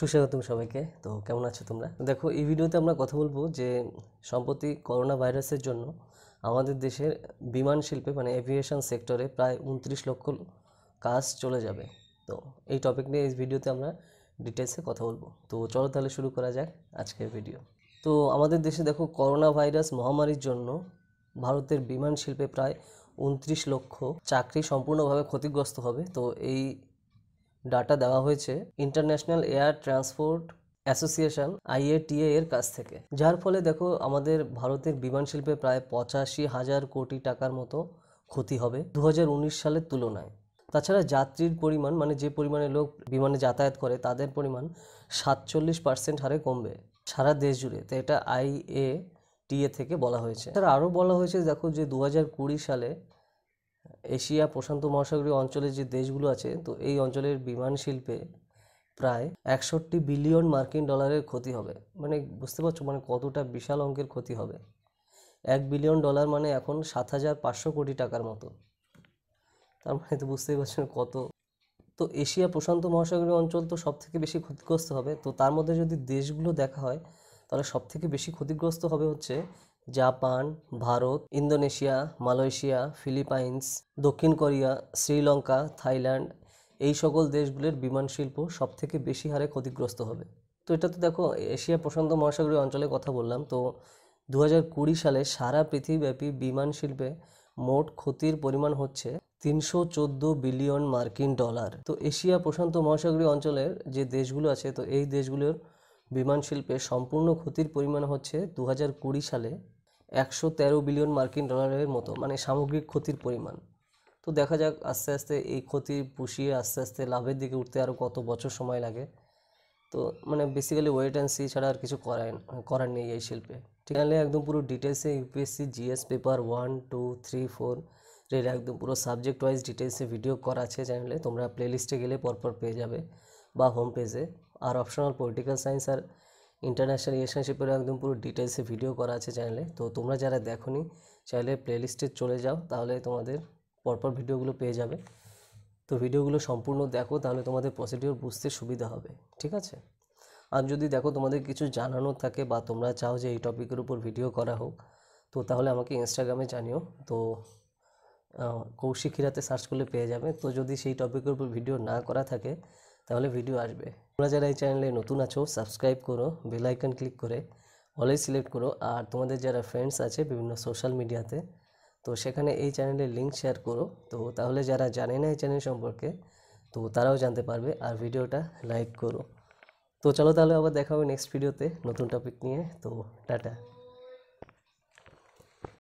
সুস্বাগতম সবাইকে তো কেমন আছো তোমরা দেখো এই ভিডিওতে আমরা কথা বলবো যে সম্প্রতি করোনা ভাইরাসের জন্য আমাদের দেশের বিমান শিল্পে মানে এভিয়েশন সেক্টরে প্রায় উনত্রিশ লক্ষ কাজ চলে যাবে তো এই টপিক নিয়ে এই ভিডিওতে আমরা ডিটেলসে কথা বলবো তো চলো তাহলে শুরু করা যাক আজকের ভিডিও তো আমাদের দেশে দেখো করোনা ভাইরাস মহামারীর জন্য ভারতের বিমান শিল্পে প্রায় উনত্রিশ লক্ষ চাকরি সম্পূর্ণভাবে ক্ষতিগ্রস্ত হবে তো এই ডাটা দেওয়া হয়েছে International Air Transport Association IATA এর কাছ থেকে যার ফলে দেখো আমাদের ভারতের বিমান শিল্পে প্রায় পঁচাশি হাজার কোটি টাকার মতো ক্ষতি হবে দু হাজার সালের তুলনায় তাছাড়া যাত্রীর পরিমাণ মানে যে পরিমাণে লোক বিমানে যাতায়াত করে তাদের পরিমাণ সাতচল্লিশ পার্সেন্ট হারে কমবে সারা দেশ জুড়ে তো এটা আইএ টিএ থেকে বলা হয়েছে তার আরও বলা হয়েছে দেখো যে দু সালে এশিয়া প্রশান্ত মহাসাগরীয় অঞ্চলের যে দেশগুলো আছে তো এই অঞ্চলের বিমান শিল্পে প্রায় একষট্টি বিলিয়ন মার্কিন ডলারের ক্ষতি হবে মানে বুঝতে পারছো মানে কতটা বিশাল অঙ্কের ক্ষতি হবে এক বিলিয়ন ডলার মানে এখন সাত হাজার পাঁচশো কোটি টাকার মতো তার মানে তো বুঝতেই পারছেন কত তো এশিয়া প্রশান্ত মহাসাগরীয় অঞ্চল তো সব থেকে বেশি ক্ষতিগ্রস্ত হবে তো তার মধ্যে যদি দেশগুলো দেখা হয় তাহলে সব থেকে বেশি ক্ষতিগ্রস্ত হবে হচ্ছে Japan Bharat Indonesia Malaysia Philippines দক্ষিণ কোরিয়া শ্রীলঙ্কা থাইল্যান্ড এই সকল দেশগুলির বিমান শিল্প সবথেকে বেশি হারে ক্ষতিগ্রস্ত হবে তো এটা তো দেখো এশিয়া প্রশান্ত মহাসাগরীয় অঞ্চলের কথা বললাম তো দু কুড়ি সালে সারা পৃথিবীব্যাপী বিমান শিল্পে মোট ক্ষতির পরিমাণ হচ্ছে তিনশো চোদ্দো বিলিয়ন মার্কিন ডলার তো এশিয়া প্রশান্ত মহাসাগরীয় অঞ্চলের যে দেশগুলো আছে তো এই দেশগুলোর বিমান শিল্পে সম্পূর্ণ ক্ষতির পরিমাণ হচ্ছে দু সালে একশো তেরো বিলিয়ন মার্কিন ডলারের মতো মানে সামগ্রিক ক্ষতির পরিমাণ তো দেখা যাক আস্তে আস্তে এই ক্ষতি পুষিয়ে আস্তে আস্তে লাভের দিকে উঠতে আরও কত বছর সময় লাগে তো মানে বেসিক্যালি ওয়েট অ্যান্ড সি ছাড়া আর কিছু করেন করার নেই এই শিল্পে ঠিক আছে একদম পুরো ডিটেলসে UPSC GS paper one two three four এর একদম পুরো সাবজেক্ট ওয়াইজ ডিটেলসে ভিডিও করা আছে চ্যানেলে তোমরা প্লেলিস্টে গেলে পরপর পেয়ে যাবে বা হোম পেজে আর অপশনাল পলিটিক্যাল সায়েন্স আর ইন্টারন্যাশনাল রিলেশনশিপের একদম পুরো ডিটেলসে ভিডিও করা আছে চ্যানেলে তো তোমরা যারা দেখো নি চাইলে প্লেলিস্টে চলে যাও তাহলে তোমাদের পরপর ভিডিওগুলো পেয়ে যাবে তো ভিডিওগুলো সম্পূর্ণ দেখো তাহলে তোমাদের প্রসিডিওর বুঝতে সুবিধা হবে ঠিক আছে আর যদি দেখো তোমাদের কিছু জানানোর থাকে বা তোমরা চাও যে এই টপিকের উপর ভিডিও করা হোক তো তাহলে আমাকে ইনস্টাগ্রামে জানিও তো কৌশিক হিরাতে সার্চ করলে পেয়ে যাবে তো যদি সেই টপিকের উপর ভিডিও না করা থাকে তাহলে ভিডিও আসবে তোমরা যারা এই চ্যানেলে নতুন আছো সাবস্ক্রাইব করো বেল আইকন ক্লিক করে অলওয়েজ সিলেক্ট করো আর তোমাদের যারা ফ্রেন্ডস আছে বিভিন্ন সোশ্যাল মিডিয়াতে তো সেখানে এই চ্যানেলের লিঙ্ক শেয়ার করো তো তাহলে যারা জানে না এই চ্যানেল সম্পর্কে তো তারাও জানতে পারবে আর ভিডিওটা লাইক করো তো চলো তাহলে আবার দেখা হবে নেক্সট ভিডিওতে নতুন টপিক নিয়ে তো টাটা